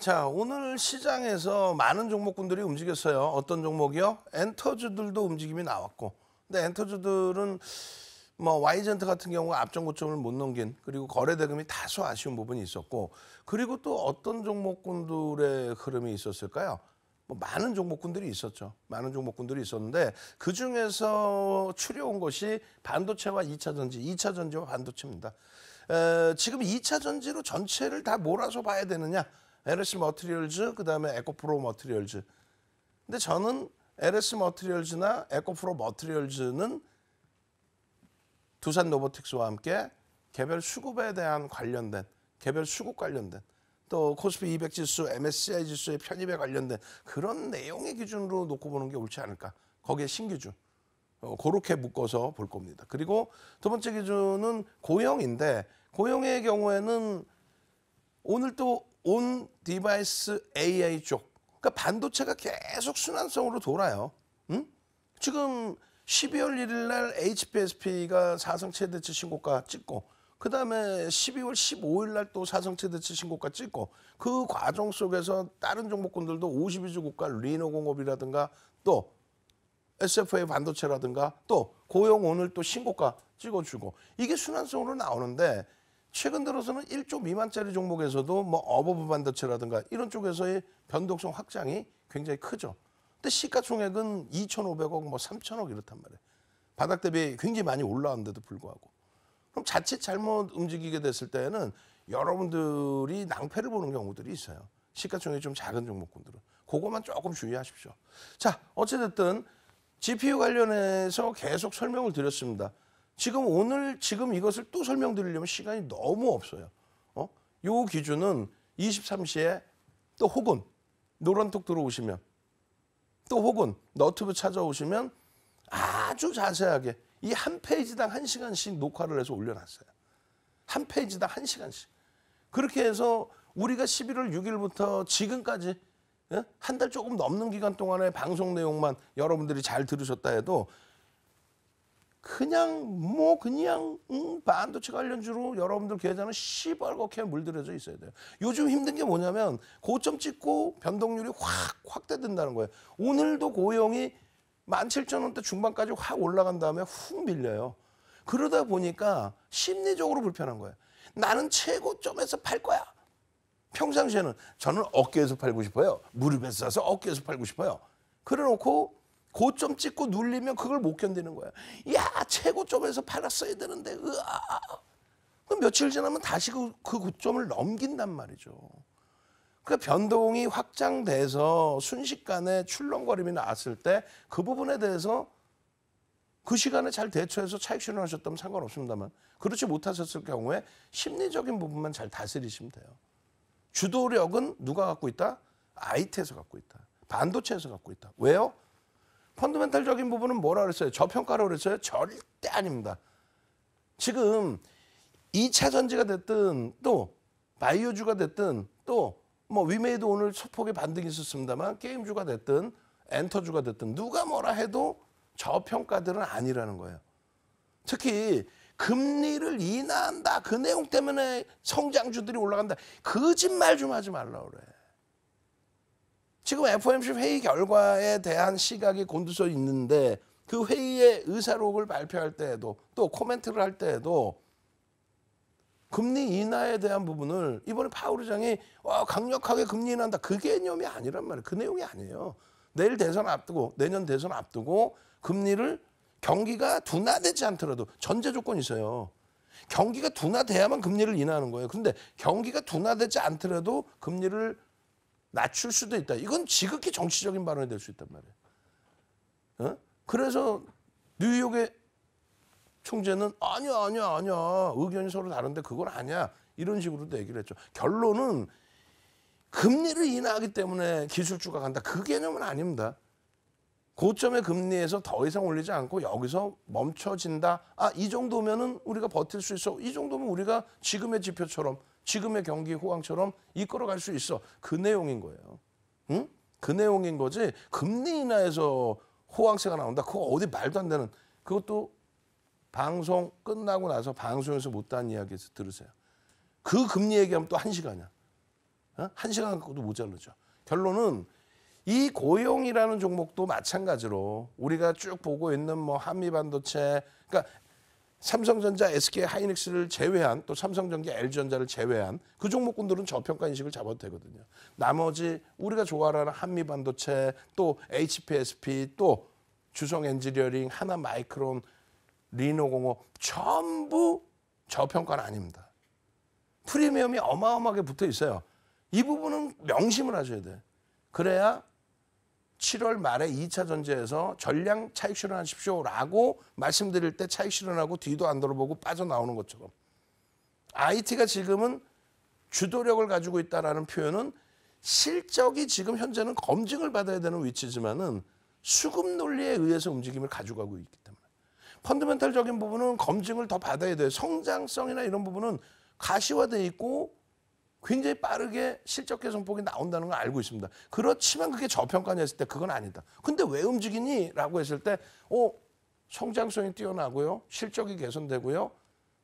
자, 오늘 시장에서 많은 종목군들이 움직였어요. 어떤 종목이요? 엔터주들도 움직임이 나왔고. 근데 엔터주들은 뭐 와이젠트 같은 경우가 앞전 고점을 못 넘긴 그리고 거래 대금이 다소 아쉬운 부분이 있었고 그리고 또 어떤 종목군들의 흐름이 있었을까요? 뭐 많은 종목군들이 있었죠. 많은 종목군들이 있었는데 그 중에서 추려온 것이 반도체와 2차 전지, 2차 전지와 반도체입니다. 에, 지금 2차 전지로 전체를 다 몰아서 봐야 되느냐? LS 머트리얼즈 그다음에 에코프로 머트리얼즈. 근데 저는 LS 머트리얼즈나 에코프로 머트리얼즈는 두산 로보틱스와 함께 개별 수급에 대한 관련된 개별 수급 관련된 또 코스피 200 지수, MSCI 지수의 편입에 관련된 그런 내용의 기준으로 놓고 보는 게 옳지 않을까. 거기에 신기주 어, 그렇게 묶어서 볼 겁니다. 그리고 두 번째 기준은 고형인데고형의 경우에는 오늘 또온 디바이스 AI 쪽. 그러니까 반도체가 계속 순환성으로 돌아요. 응? 지금 12월 1일 날 HPSP가 사상 최대치 신고가 찍고 그다음에 12월 15일 날 또 사상 최대치 신고가 찍고 그 과정 속에서 다른 종목군들도 52주 국가 리노 공업이라든가 또 SFA 반도체라든가 또 고용 오늘 또 신고가 찍어주고 이게 순환성으로 나오는데 최근 들어서는 1조 미만짜리 종목에서도 뭐 어버브 반도체라든가 이런 쪽에서의 변동성 확장이 굉장히 크죠. 근데 시가총액은 2,500억 뭐 3,000억 이렇단 말이에요. 바닥 대비 굉장히 많이 올라왔는데도 불구하고. 그럼 자칫 잘못 움직이게 됐을 때는 에 여러분들이 낭패를 보는 경우들이 있어요. 시가총액이 좀 작은 종목군들은. 그것만 조금 주의하십시오. 자, 어찌됐든 GPU 관련해서 계속 설명을 드렸습니다. 지금 오늘 지금 이것을 또 설명드리려면 시간이 너무 없어요. 어? 요 기준은 23시에 또 혹은 노란톡 들어오시면 또 혹은 너튜브 찾아오시면 아주 자세하게 이 한 페이지당 한 시간씩 녹화를 해서 올려놨어요. 한 페이지당 한 시간씩. 그렇게 해서 우리가 11월 6일부터 지금까지 예? 한달 조금 넘는 기간 동안의 방송 내용만 여러분들이 잘 들으셨다 해도 그냥 뭐 그냥 음, 반도체 관련주로 여러분들 계좌는 시뻘겋게 물들여져 있어야 돼요. 요즘 힘든 게 뭐냐면 고점 찍고 변동률이 확 확대된다는 거예요. 오늘도 고용이 17,000원대 중반까지 확 올라간 다음에 훅 밀려요. 그러다 보니까 심리적으로 불편한 거예요. 나는 최고점에서 팔 거야. 평상시에는 저는 어깨에서 팔고 싶어요. 무릎에서 사서 어깨에서 팔고 싶어요. 그래 놓고 고점 찍고 눌리면 그걸 못 견디는 거야. 야 최고점에서 팔았어야 되는데 으아. 그 며칠 지나면 다시 그, 그 고점을 넘긴단 말이죠. 그 변동이 확장돼서 순식간에 출렁거림이 나왔을 때 그 부분에 대해서 그 시간에 잘 대처해서 차익 실현하셨다면 상관없습니다만 그렇지 못하셨을 경우에 심리적인 부분만 잘 다스리시면 돼요. 주도력은 누가 갖고 있다? IT에서 갖고 있다. 반도체에서 갖고 있다. 왜요? 펀드멘탈적인 부분은 뭐라 그랬어요? 저평가라고 그랬어요? 절대 아닙니다. 지금 2차 전지가 됐든 또 바이오주가 됐든 또 뭐 위메이도 오늘 소폭의 반등이 있었습니다만 게임주가 됐든 엔터주가 됐든 누가 뭐라 해도 저평가들은 아니라는 거예요. 특히 금리를 인하한다. 그 내용 때문에 성장주들이 올라간다. 거짓말 좀 하지 말라 그래. 지금 FOMC 회의 결과에 대한 시각이 곤두서 있는데 그 회의의 의사록을 발표할 때에도 또 코멘트를 할 때에도 금리 인하에 대한 부분을 이번에 파월 의장이 와, 어, 강력하게 금리 인하한다. 그 개념이 아니란 말이에요. 그 내용이 아니에요. 내일 대선 앞두고 내년 대선 앞두고 금리를 경기가 둔화되지 않더라도 전제 조건이 있어요. 경기가 둔화돼야만 금리를 인하하는 거예요. 근데 경기가 둔화되지 않더라도 금리를 낮출 수도 있다. 이건 지극히 정치적인 발언이 될 수 있단 말이에요. 어? 그래서 뉴욕의 총재는 아니야, 아니야, 아니야. 의견이 서로 다른데 그건 아니야. 이런 식으로도 얘기를 했죠. 결론은 금리를 인하하기 때문에 기술주가 간다. 그 개념은 아닙니다. 고점의 금리에서 더 이상 올리지 않고 여기서 멈춰진다. 아, 이 정도면은 우리가 버틸 수 있어. 이 정도면 우리가 지금의 지표처럼 지금의 경기 호황처럼 이끌어 갈 수 있어. 그 내용인 거예요. 응? 그 내용인 거지. 금리 인하에서 호황세가 나온다. 그거 어디 말도 안 되는. 그것도 방송 끝나고 나서 방송에서 못다한 이야기에서 들으세요. 그 금리 얘기하면 또 한 시간이야. 어? 한 시간 갖고도 모자르죠. 결론은 이 고용이라는 종목도 마찬가지로 우리가 쭉 보고 있는 뭐 한미 반도체 그러니까 삼성전자, SK 하이닉스를 제외한 또삼성전기 LG전자를 제외한 그 종목군들은 저평가 인식을 잡아도 되거든요. 나머지 우리가 좋아하는 한미 반도체, 또 HPSP, 또 주성 엔지니어링, 하나 마이크론, 리노공업 전부 저평가는 아닙니다. 프리미엄이 어마어마하게 붙어 있어요. 이 부분은 명심을 하셔야 돼. 그래야 7월 말에 2차 전제에서 전량 차익 실현하십시오라고 말씀드릴 때 차익 실현하고 뒤도 안 돌아보고 빠져나오는 것처럼 IT가 지금은 주도력을 가지고 있다라는 표현은 실적이 지금 현재는 검증을 받아야 되는 위치지만은 수급 논리에 의해서 움직임을 가져가고 있기 때문에 펀드멘탈적인 부분은 검증을 더 받아야 돼요. 성장성이나 이런 부분은 가시화되어 있고 굉장히 빠르게 실적 개선폭이 나온다는 걸 알고 있습니다. 그렇지만 그게 저평가냐 했을 때 그건 아니다. 근데 왜 움직이니? 라고 했을 때, 어, 성장성이 뛰어나고요. 실적이 개선되고요.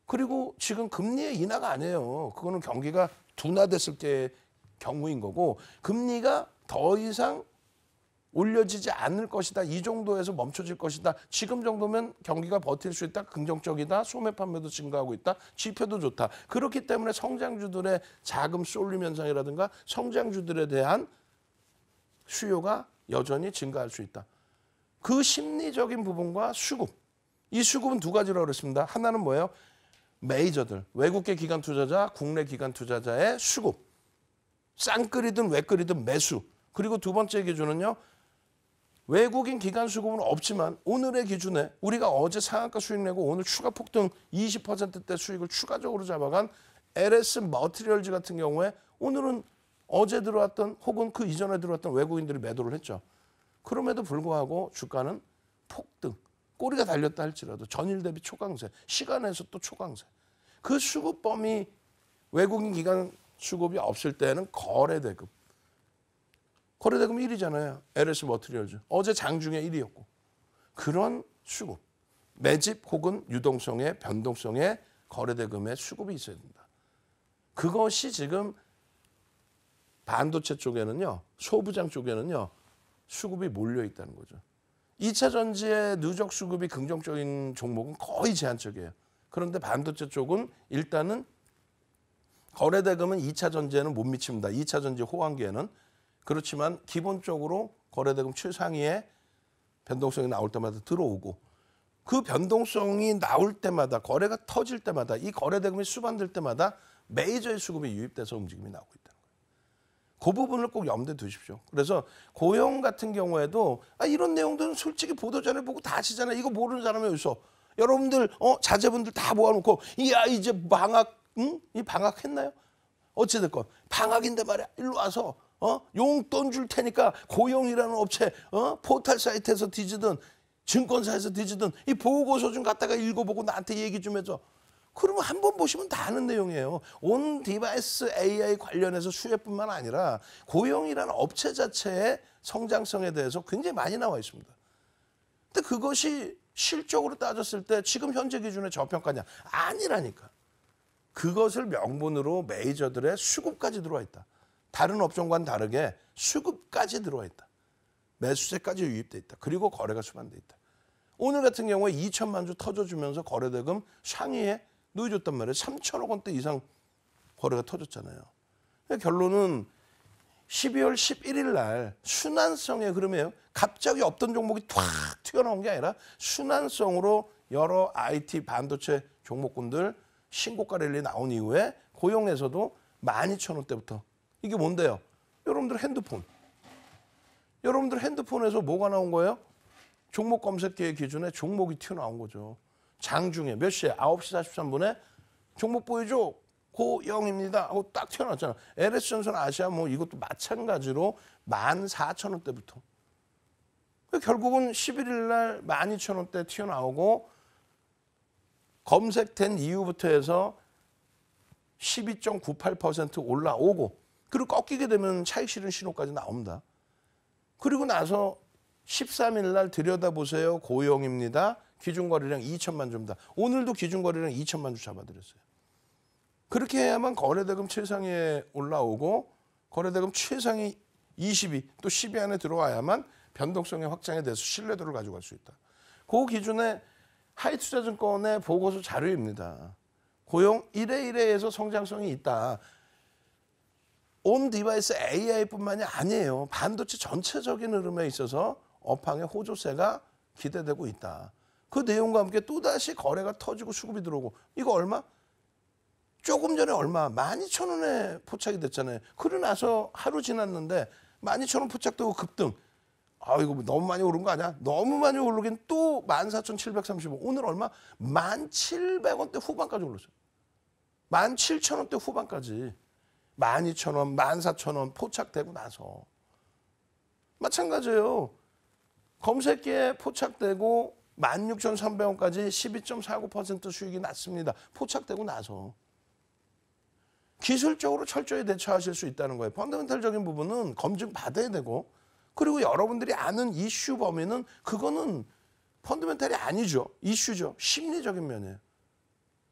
그리고 지금 금리의 인하가 아니에요. 그거는 경기가 둔화됐을 때의 경우인 거고, 금리가 더 이상 올려지지 않을 것이다. 이 정도에서 멈춰질 것이다. 지금 정도면 경기가 버틸 수 있다. 긍정적이다. 소매 판매도 증가하고 있다. 지표도 좋다. 그렇기 때문에 성장주들의 자금 쏠림 현상이라든가 성장주들에 대한 수요가 여전히 증가할 수 있다. 그 심리적인 부분과 수급. 이 수급은 두가지로어렵습니다 하나는 뭐예요? 메이저들, 외국계 기관 투자자, 국내 기관 투자자의 수급. 쌍끌이든 외끌이든 매수. 그리고 두 번째 기준은요. 외국인 기간 수급은 없지만 오늘의 기준에 우리가 어제 상한가 수익 내고 오늘 추가 폭등 20%대 수익을 추가적으로 잡아간 LS 머티리얼즈 같은 경우에 오늘은 어제 들어왔던 혹은 그 이전에 들어왔던 외국인들이 매도를 했죠. 그럼에도 불구하고 주가는 폭등, 꼬리가 달렸다 할지라도 전일 대비 초강세, 시간에서 또 초강세. 그 수급 범위 외국인 기간 수급이 없을 때는 거래대급 거래대금 1위잖아요. LS 머트리얼즈. 어제 장중에 1위였고. 그런 수급. 매집 혹은 유동성의 변동성의 거래대금의 수급이 있어야 된다. 그것이 지금 반도체 쪽에는요. 소부장 쪽에는요. 수급이 몰려 있다는 거죠. 2차 전지의 누적 수급이 긍정적인 종목은 거의 제한적이에요. 그런데 반도체 쪽은 일단은 거래대금은 2차 전지에는 못 미칩니다. 2차 전지 호황기에는 그렇지만 기본적으로 거래대금 최상위에 변동성이 나올 때마다 들어오고 그 변동성이 나올 때마다 거래가 터질 때마다 이 거래대금이 수반될 때마다 메이저의 수급이 유입돼서 움직임이 나오고 있다는 거예요. 그 부분을 꼭 염두에 두십시오. 그래서 고용 같은 경우에도 아, 이런 내용들은 솔직히 보도 전에 보고 다 아시잖아요. 이거 모르는 사람이 어디서. 여러분들 어 자제분들 다 모아놓고 이야 이제 방학 응? 이 방학했나요? 어찌됐건 방학인데 말이야 일로 와서 어? 용돈 줄 테니까 고용이라는 업체 어? 포털 사이트에서 뒤지든 증권사에서 뒤지든 이 보고서 좀 갖다가 읽어보고 나한테 얘기 좀 해줘. 그러면 한번 보시면 다 아는 내용이에요. 온 디바이스 AI 관련해서 수혜뿐만 아니라 고용이라는 업체 자체의 성장성에 대해서 굉장히 많이 나와 있습니다. 근데 그것이 실적으로 따졌을 때 지금 현재 기준의 저평가냐? 아니라니까. 그것을 명분으로 메이저들의 수급까지 들어와 있다. 다른 업종과는 다르게 수급까지 들어와 있다. 매수세까지 유입돼 있다. 그리고 거래가 수반돼 있다. 오늘 같은 경우에 2천만 주 터져주면서 거래대금 상위에 넣어줬단 말이에요. 3천억 원대 이상 거래가 터졌잖아요. 결론은 12월 11일 날 순환성의 흐름이에요. 갑자기 없던 종목이 탁 튀어나온 게 아니라 순환성으로 여러 IT 반도체 종목군들 신고가 랠리 나온 이후에 고용에서도 12,000원대부터 이게 뭔데요? 여러분들 핸드폰. 여러분들 핸드폰에서 뭐가 나온 거예요? 종목 검색기의 기준에 종목이 튀어나온 거죠. 장중에 몇 시에? 9시 43분에 종목 보여줘. 고영입니다. 하고 딱 튀어나왔잖아. LS전선 아시아 뭐 이것도 마찬가지로 14,000원대부터. 결국은 11일 날 12,000원대 튀어나오고 검색된 이후부터 해서 12.98% 올라오고 그리고 꺾이게 되면 차익 실현 신호까지 나옵니다. 그리고 나서 13일 날 들여다보세요. 고용입니다. 기준거래량 2천만 주입니다. 오늘도 기준거래량 2천만 주 잡아드렸어요. 그렇게 해야만 거래대금 최상에 올라오고 거래대금 최상이 20위 또 10위 안에 들어와야만 변동성의 확장에 대해서 신뢰도를 가져갈 수 있다. 그 기준에 하이투자증권의 보고서 자료입니다. 고용 1회 1회에서 성장성이 있다. 온 디바이스 AI뿐만이 아니에요. 반도체 전체적인 흐름에 있어서 업황의 호조세가 기대되고 있다. 그 내용과 함께 또다시 거래가 터지고 수급이 들어오고 이거 얼마? 조금 전에 얼마? 12,000원에 포착이 됐잖아요. 그러 나서 하루 지났는데 12,000원 포착되고 급등. 아 이거 뭐 너무 많이 오른 거 아니야? 너무 많이 오르긴 또 14,735. 오늘 얼마? 1,700원대 후반까지 올랐어요. 17,000원대 후반까지. 12,000원, 14,000원 포착되고 나서 마찬가지예요. 검색기에 포착되고 16,300원까지 12.49% 수익이 났습니다. 포착되고 나서. 기술적으로 철저히 대처하실 수 있다는 거예요. 펀더멘탈적인 부분은 검증 받아야 되고 그리고 여러분들이 아는 이슈 범위는 그거는 펀드멘탈이 아니죠. 이슈죠. 심리적인 면이에요.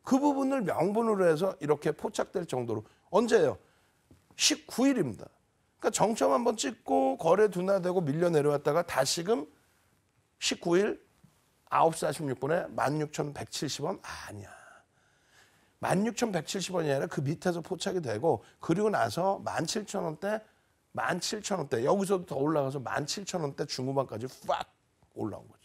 그 부분을 명분으로 해서 이렇게 포착될 정도로 언제예요? 19일입니다. 그러니까 정점 한번 찍고 거래 둔화되고 밀려 내려왔다가 다시금 19일 9시 46분에 16,170원 아니야. 16,170원이 아니라 그 밑에서 포착이 되고 그리고 나서 17,000원대 17,000원대 여기서도 더 올라가서 17,000원대 중후반까지 팍 올라온 거죠.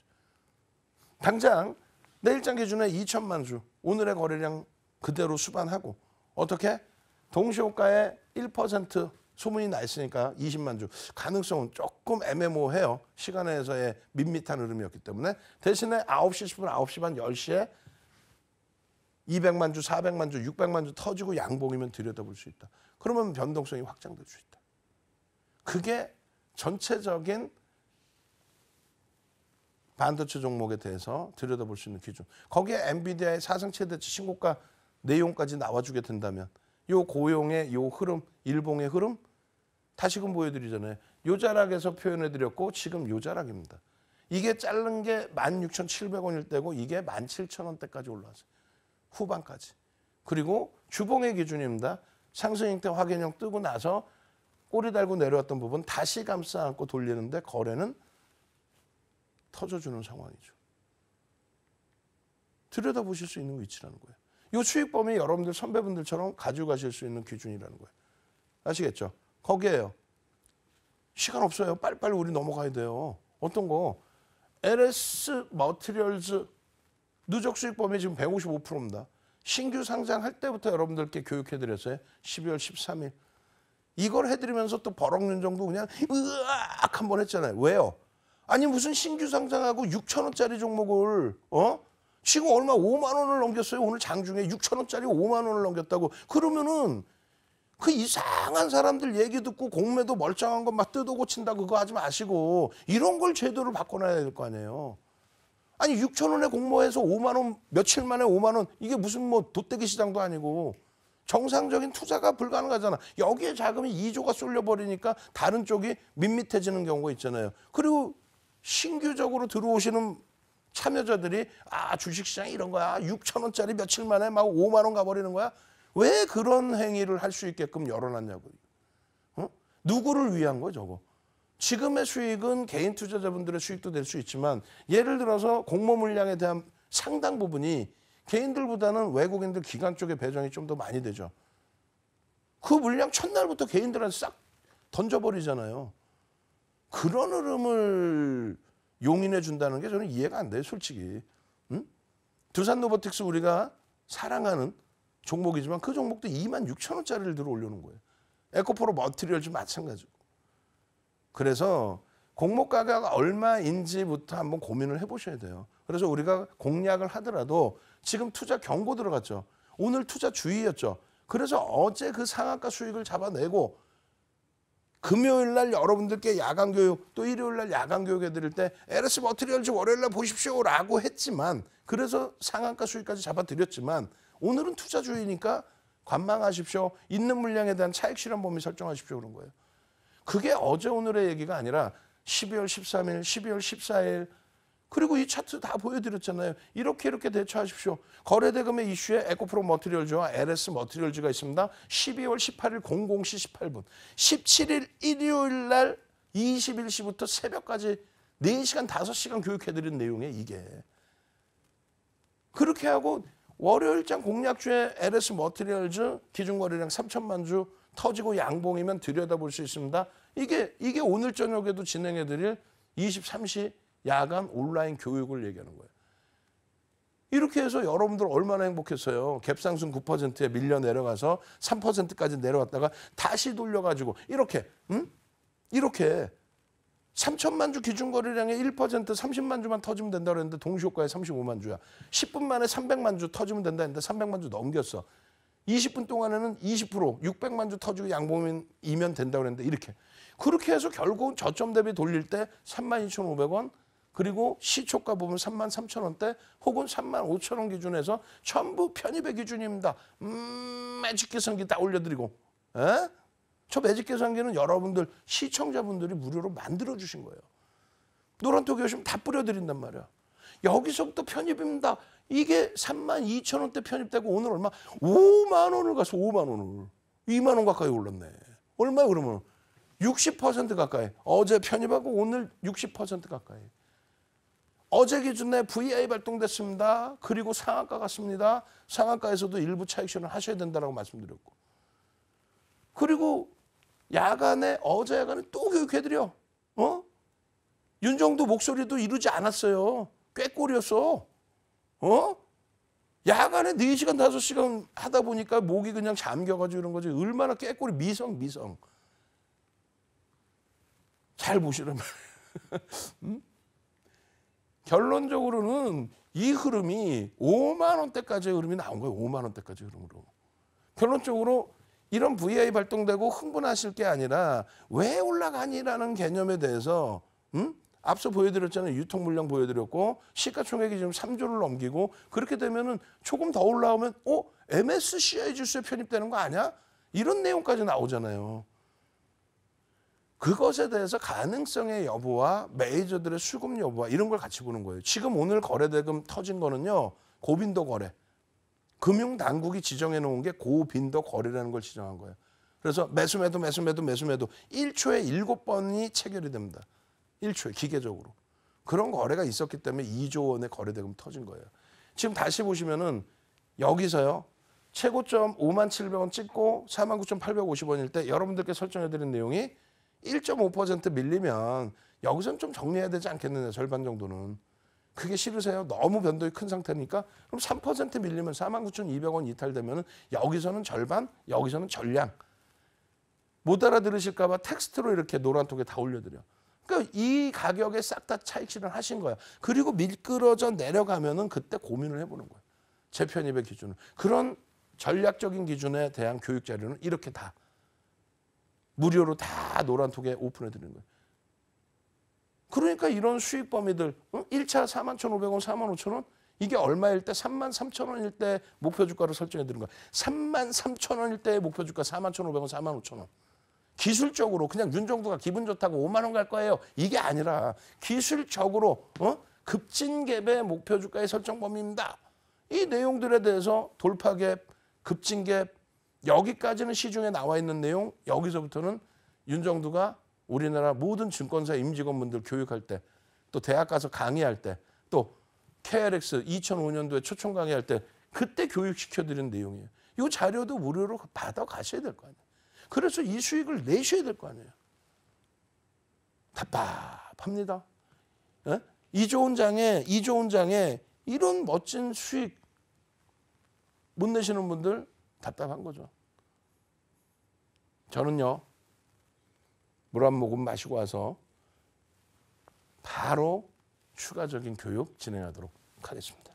당장 내일장 기준에 2천만 주 오늘의 거래량 그대로 수반하고 어떻게 동시호가에 1% 소문이 나 있으니까 20만 주 가능성은 조금 애매모호해요. 시간에서의 밋밋한 흐름이었기 때문에 대신에 9시 10분, 9시 반, 10시에 200만 주, 400만 주, 600만 주 터지고 양봉이면 들여다볼 수 있다. 그러면 변동성이 확장될 수 있다. 그게 전체적인 반도체 종목에 대해서 들여다볼 수 있는 기준. 거기에 엔비디아의 사상 최대치 신고가 내용까지 나와주게 된다면 요 고용의 요 흐름, 일봉의 흐름 다시금 보여드리잖아요. 요자락에서 표현해드렸고 지금 요자락입니다. 이게 자른 게 16,700원일 때고 이게 17,000원대까지 올라왔어요. 후반까지. 그리고 주봉의 기준입니다. 상승 형태 확인형 뜨고 나서 꼬리 달고 내려왔던 부분 다시 감싸 안고 돌리는데 거래는 터져주는 상황이죠. 들여다보실 수 있는 위치라는 거예요. 이 수익 범이 여러분들 선배분들처럼 가지고 가실 수 있는 기준이라는 거예요. 아시겠죠? 거기에요. 시간 없어요. 빨리빨리 우리 넘어가야 돼요. 어떤 거? LS 머티리얼즈 누적 수익 범위 지금 155%입니다. 신규 상장할 때부터 여러분들께 교육해드렸어요. 12월 13일. 이걸 해드리면서 또벌억년 정도 그냥 으악 한 번 했잖아요. 왜요? 아니 무슨 신규 상장하고 6천 원짜리 종목을 어? 지금 얼마 5만 원을 넘겼어요. 오늘 장중에 6천 원짜리 5만 원을 넘겼다고. 그러면은 그 이상한 사람들 얘기 듣고 공매도 멀쩡한 것만 뜯어 고친다 그거 하지 마시고 이런 걸 제도를 바꿔놔야 될 거 아니에요. 아니 6천 원에 공모해서 5만 원 며칠 만에 5만 원 이게 무슨 뭐 돗대기 시장도 아니고 정상적인 투자가 불가능하잖아. 여기에 자금이 2조가 쏠려버리니까 다른 쪽이 밋밋해지는 경우가 있잖아요. 그리고 신규적으로 들어오시는 참여자들이 아 주식시장 이런 거야 6천 원짜리 며칠 만에 막 5만 원 가버리는 거야 왜 그런 행위를 할 수 있게끔 열어놨냐고요. 어? 누구를 위한 거예 저거. 지금의 수익은 개인 투자자분들의 수익도 될 수 있지만 예를 들어서 공모 물량에 대한 상당 부분이 개인들보다는 외국인들 기관 쪽에 배정이 좀 더 많이 되죠. 그 물량 첫날부터 개인들한테 싹 던져버리잖아요. 그런 흐름을 용인해 준다는 게 저는 이해가 안 돼요, 솔직히. 응? 두산 로보틱스 우리가 사랑하는 종목이지만 그 종목도 2만 6천 원짜리를 들어 올려놓은 거예요. 에코프로 머트리얼도 마찬가지고. 그래서 공모 가가 얼마인지부터 한번 고민을 해보셔야 돼요. 그래서 우리가 공략을 하더라도 지금 투자 경고 들어갔죠. 오늘 투자 주의였죠. 그래서 어제 그 상한가 수익을 잡아내고 금요일 날 여러분들께 야간 교육 또 일요일 날 야간 교육 해드릴 때 LS 머트리얼즈 뭐 월요일 날 보십시오라고 했지만 그래서 상한가 수익까지 잡아드렸지만 오늘은 투자주의니까 관망하십시오. 있는 물량에 대한 차익 실현 범위 설정하십시오 그런 거예요. 그게 어제 오늘의 얘기가 아니라 12월 13일, 12월 14일, 그리고 이 차트 다 보여드렸잖아요. 이렇게 이렇게 대처하십시오. 거래대금의 이슈에 에코프로 머티리얼즈와 LS 머티리얼즈가 있습니다. 12월 18일 00시 18분. 17일 일요일 날 21시부터 새벽까지 4시간, 5시간 교육해드린 내용에 이요 이게. 그렇게 하고 월요일장 공략주에 LS 머티리얼즈 기준거래량 3천만 주 터지고 양봉이면 들여다볼 수 있습니다. 이게 이게 오늘 저녁에도 진행해드릴 23시 야간 온라인 교육을 얘기하는 거예요. 이렇게 해서 여러분들 얼마나 행복했어요. 갭상승 9%에 밀려 내려가서 3%까지 내려왔다가 다시 돌려가지고 이렇게 응? 이렇게 3천만 주 기준거래량의 1% 30만 주만 터지면 된다 그랬는데 동시효과에 35만 주야. 10분 만에 300만 주 터지면 된다 했는데 300만 주 넘겼어. 20분 동안에는 20% 600만 주 터지고 양보면 된다 그랬는데 이렇게. 그렇게 해서 결국 저점 대비 돌릴 때 32,500원 그리고 시초가 보면 3만 3천 원대 혹은 3만 5천 원 기준에서 전부 편입의 기준입니다. 음, 매직 계산기 다 올려드리고. 에? 예? 저 매직 계산기는 여러분들 시청자분들이 무료로 만들어 주신 거예요. 노란톡에 오시면 다 뿌려드린단 말이야. 여기서부터 편입입니다. 이게 3만 2천 원대 편입되고 오늘 얼마? 5만 원을 가서 5만 원을. 2만 원 가까이 올랐네. 얼마 그러면? 60% 가까이. 어제 편입하고 오늘 60% 가까이. 어제 기준에 VI 발동됐습니다. 그리고 상한가 갔습니다. 상한가에서도 일부 차익실을 하셔야 된다라고 말씀드렸고. 그리고 야간에 어제 야간에 또 교육해드려. 어? 윤정도 목소리도 이루지 않았어요. 꾀꼬리였어. 어? 야간에 4시간, 5시간 하다 보니까 목이 그냥 잠겨가지고 이런 거지. 얼마나 꾀꼬리 미성, 미성. 잘 보시란 말이에요. 음? 결론적으로는 이 흐름이 5만 원대까지의 흐름이 나온 거예요. 5만 원대까지 흐름으로. 결론적으로 이런 VI 발동되고 흥분하실 게 아니라 왜 올라가니라는 개념에 대해서 음? 앞서 보여드렸잖아요. 유통 물량 보여드렸고 시가총액이 지금 3조를 넘기고 그렇게 되면은 조금 더 올라오면 어 MSCI 지수에 편입되는 거 아니야? 이런 내용까지 나오잖아요. 그것에 대해서 가능성의 여부와 메이저들의 수급 여부와 이런 걸 같이 보는 거예요. 지금 오늘 거래대금 터진 거는요. 고빈도 거래. 금융당국이 지정해 놓은 게 고빈도 거래라는 걸 지정한 거예요. 그래서 매수 매도 매수 매도 매수 매도 1초에 7번이 체결이 됩니다. 1초에 기계적으로. 그런 거래가 있었기 때문에 2조 원의 거래대금 터진 거예요. 지금 다시 보시면은 여기서요. 최고점 5만 7 0원 찍고 4만 9,850원일 때 여러분들께 설정해 드린 내용이 1.5% 밀리면 여기선 좀 정리해야 되지 않겠느냐 절반 정도는 그게 싫으세요? 너무 변동이 큰 상태니까 그럼 3% 밀리면 49,200원 이탈되면 여기서는 절반 여기서는 전량 못 알아들으실까 봐 텍스트로 이렇게 노란 통에 다 올려드려 그러니까 이 가격에 싹 다 차익실을 하신 거야 그리고 미끄러져 내려가면 은 그때 고민을 해보는 거야 재편입의 기준은 그런 전략적인 기준에 대한 교육 자료는 이렇게 다 무료로 다 노란톡에 오픈해 드리는 거예요. 그러니까 이런 수익 범위들 1차 41,500원, 45,000원 이게 얼마일 때 33,000원일 때 목표 주가를 설정해 드는 거야. 33,000원일 때 목표 주가 41,500원, 45,000원. 기술적으로 그냥 윤정도가 기분 좋다고 5만 원 갈 거예요. 이게 아니라 기술적으로 어? 급진갭의 목표 주가의 설정 범위입니다. 이 내용들에 대해서 돌파갭, 급진갭, 여기까지는 시중에 나와 있는 내용 여기서부터는 윤정두가 우리나라 모든 증권사 임직원분들 교육할 때 또 대학 가서 강의할 때 또 KRX 2005년도에 초청 강의할 때 그때 교육시켜드린 내용이에요. 이 자료도 무료로 받아가셔야 될 거 아니에요. 그래서 이 수익을 내셔야 될 거 아니에요. 답답합니다. 네? 예? 이좋은 장에 이좋은 장에 이런 멋진 수익 못 내시는 분들 답답한 거죠. 저는요. 물 한 모금 마시고 와서 바로 추가적인 교육 진행하도록 하겠습니다.